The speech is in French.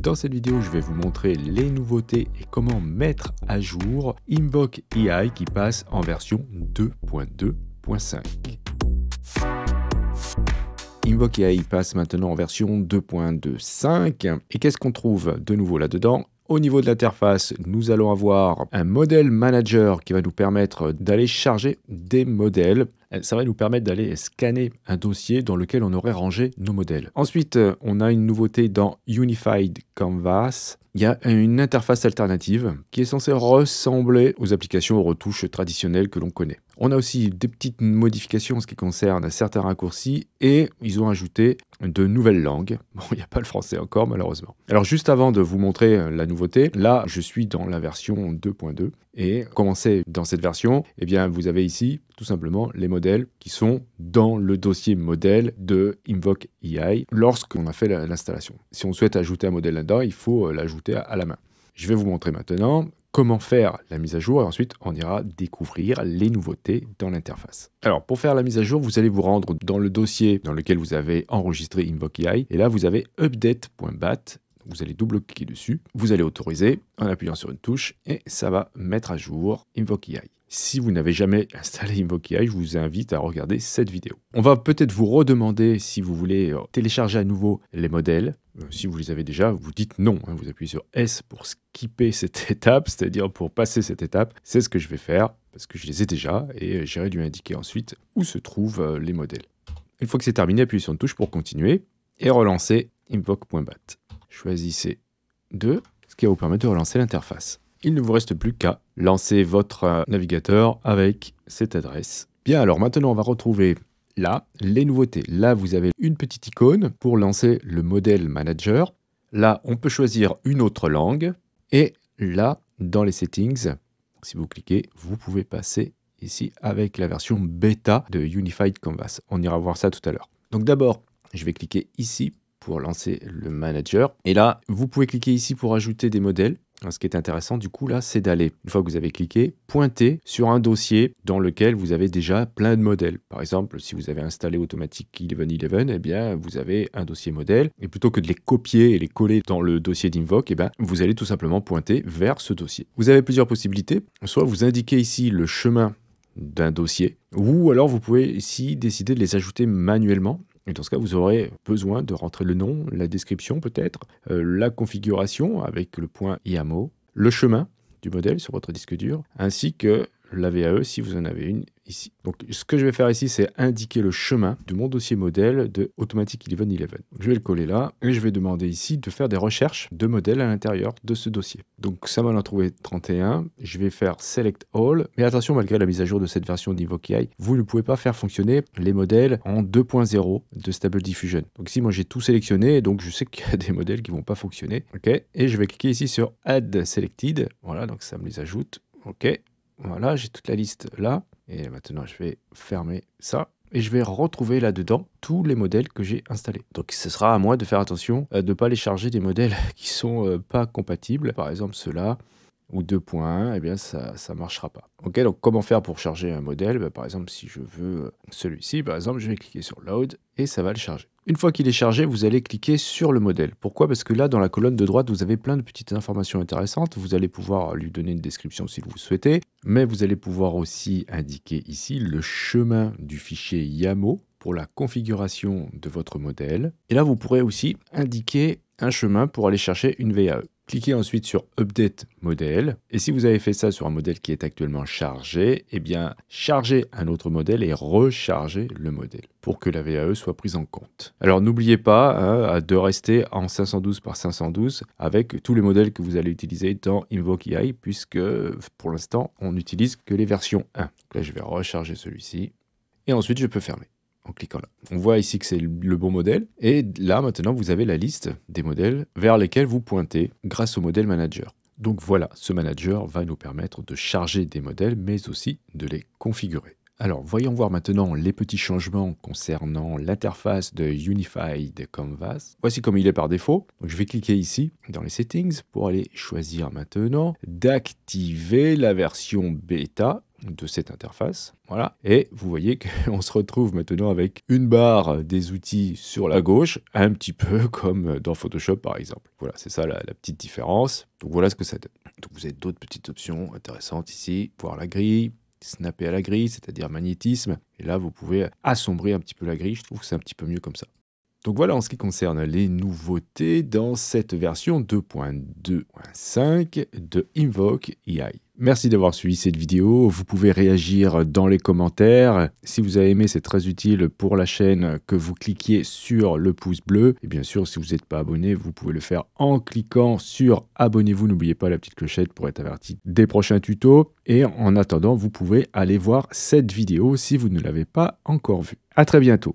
Dans cette vidéo, je vais vous montrer les nouveautés et comment mettre à jour Invoke AI qui passe en version 2.2.5. Invoke AI passe maintenant en version 2.2.5. Et qu'est-ce qu'on trouve de nouveau là-dedans au niveau de l'interface, nous allons avoir un modèle manager qui va nous permettre d'aller charger des modèles. Euh, ça va nous permettre d'aller scanner un dossier dans lequel on aurait rangé nos modèles. Ensuite, euh, on a une nouveauté dans Unified Canvas. Il y a une interface alternative qui est censée ressembler aux applications aux retouches traditionnelles que l'on connaît. On a aussi des petites modifications en ce qui concerne certains raccourcis et ils ont ajouté de nouvelles langues. Bon, il n'y a pas le français encore malheureusement. Alors juste avant de vous montrer euh, la nouveauté, là je suis dans la version 2.2 et commencer dans cette version, eh bien, vous avez ici tout simplement les modèles qui sont dans le dossier modèle de Invoke lorsqu'on a fait l'installation. Si on souhaite ajouter un modèle là-dedans, il faut euh, l'ajouter à la main. Je vais vous montrer maintenant comment faire la mise à jour et ensuite on ira découvrir les nouveautés dans l'interface. Alors pour faire la mise à jour, vous allez vous rendre dans le dossier dans lequel vous avez enregistré InvokeEI et là vous avez update.bat vous allez double-cliquer dessus, vous allez autoriser en appuyant sur une touche et ça va mettre à jour InvokeEI. Si vous n'avez jamais installé InvokeEI, je vous invite à regarder cette vidéo. On va peut-être vous redemander si vous voulez euh, télécharger à nouveau les modèles. Euh, si vous les avez déjà, vous dites non. Hein, vous appuyez sur S pour skipper cette étape, c'est-à-dire pour passer cette étape. C'est ce que je vais faire parce que je les ai déjà et j'irai dû indiquer ensuite où se trouvent euh, les modèles. Une fois que c'est terminé, appuyez sur une touche pour continuer et relancer invoke.bat. Choisissez 2, ce qui va vous permettre de relancer l'interface. Il ne vous reste plus qu'à lancer votre euh, navigateur avec cette adresse. Bien, alors maintenant, on va retrouver là les nouveautés. Là, vous avez une petite icône pour lancer le modèle manager. Là, on peut choisir une autre langue. Et là, dans les settings, si vous cliquez, vous pouvez passer ici avec la version bêta de Unified Canvas. On ira voir ça tout à l'heure. Donc d'abord, je vais cliquer ici pour lancer le manager. Et là, vous pouvez cliquer ici pour ajouter des modèles. Ce qui est intéressant, du coup, là, c'est d'aller, une fois que vous avez cliqué, pointer sur un dossier dans lequel vous avez déjà plein de modèles. Par exemple, si vous avez installé Automatic 1111, eh bien, vous avez un dossier modèle. Et plutôt que de les copier et les coller dans le dossier d'Invoke, eh bien, vous allez tout simplement pointer vers ce dossier. Vous avez plusieurs possibilités. Soit vous indiquez ici le chemin d'un dossier, ou alors vous pouvez ici décider de les ajouter manuellement. Et dans ce cas, vous aurez besoin de rentrer le nom, la description peut-être, euh, la configuration avec le point IAMO, le chemin du modèle sur votre disque dur, ainsi que la VAE si vous en avez une ici. Donc ce que je vais faire ici, c'est indiquer le chemin de mon dossier modèle de Automatic 1111. Je vais le coller là et je vais demander ici de faire des recherches de modèles à l'intérieur de ce dossier. Donc ça m'a a trouvé 31. Je vais faire Select All. Mais attention, malgré la mise à jour de cette version AI, vous ne pouvez pas faire fonctionner les modèles en 2.0 de Stable Diffusion. Donc ici, moi j'ai tout sélectionné, donc je sais qu'il y a des modèles qui vont pas fonctionner. OK. Et je vais cliquer ici sur Add Selected. Voilà, donc ça me les ajoute. OK. Voilà, j'ai toute la liste là. Et maintenant, je vais fermer ça et je vais retrouver là-dedans tous les modèles que j'ai installés. Donc ce sera à moi de faire attention euh, de ne pas les charger des modèles qui sont euh, pas compatibles. Par exemple ceux-là, ou 2.1, eh bien ça ne marchera pas. Ok, donc comment faire pour charger un modèle ben, Par exemple, si je veux euh, celui-ci, par exemple, je vais cliquer sur Load et ça va le charger. Une fois qu'il est chargé, vous allez cliquer sur le modèle. Pourquoi Parce que là, dans la colonne de droite, vous avez plein de petites informations intéressantes. Vous allez pouvoir lui donner une description si vous le souhaitez, mais vous allez pouvoir aussi indiquer ici le chemin du fichier YAMO pour la configuration de votre modèle. Et là, vous pourrez aussi indiquer un chemin pour aller chercher une VAE. Cliquez ensuite sur Update modèle. Et si vous avez fait ça sur un modèle qui est actuellement chargé, eh bien, chargez un autre modèle et rechargez le modèle pour que la VAE soit prise en compte. Alors, n'oubliez pas hein, de rester en 512 par 512 avec tous les modèles que vous allez utiliser dans Invoke AI puisque pour l'instant, on n'utilise que les versions 1. là, je vais recharger celui-ci et ensuite, je peux fermer cliquant là. On voit ici que c'est le bon modèle. Et là, maintenant, vous avez la liste des modèles vers lesquels vous pointez grâce au modèle manager. Donc voilà, ce manager va nous permettre de charger des modèles, mais aussi de les configurer. Alors, voyons voir maintenant les petits changements concernant l'interface de Unified Canvas. Voici comme il est par défaut. je vais cliquer ici dans les settings pour aller choisir maintenant d'activer la version bêta de cette interface. Voilà. Et vous voyez qu'on se retrouve maintenant avec une barre des outils sur la gauche, un petit peu comme dans Photoshop par exemple. Voilà, c'est ça la, petite différence. Donc voilà ce que ça donne. Donc vous avez d'autres petites options intéressantes ici. Voir la grille, snapper à la grille, c'est-à-dire magnétisme. Et là, vous pouvez assombrir un petit peu la grille. Je trouve que c'est un petit peu mieux comme ça. Donc voilà en ce qui concerne les nouveautés dans cette version 2.2.5 de Invoke EI. Merci d'avoir suivi cette vidéo. Vous pouvez réagir dans les commentaires. Si vous avez aimé, c'est très utile pour la chaîne que vous cliquiez sur le pouce bleu. Et bien sûr, si vous n'êtes pas abonné, vous pouvez le faire en cliquant sur abonnez-vous. N'oubliez pas la petite clochette pour être averti des prochains tutos. Et en attendant, vous pouvez aller voir cette vidéo si vous ne l'avez pas encore vue. À très bientôt.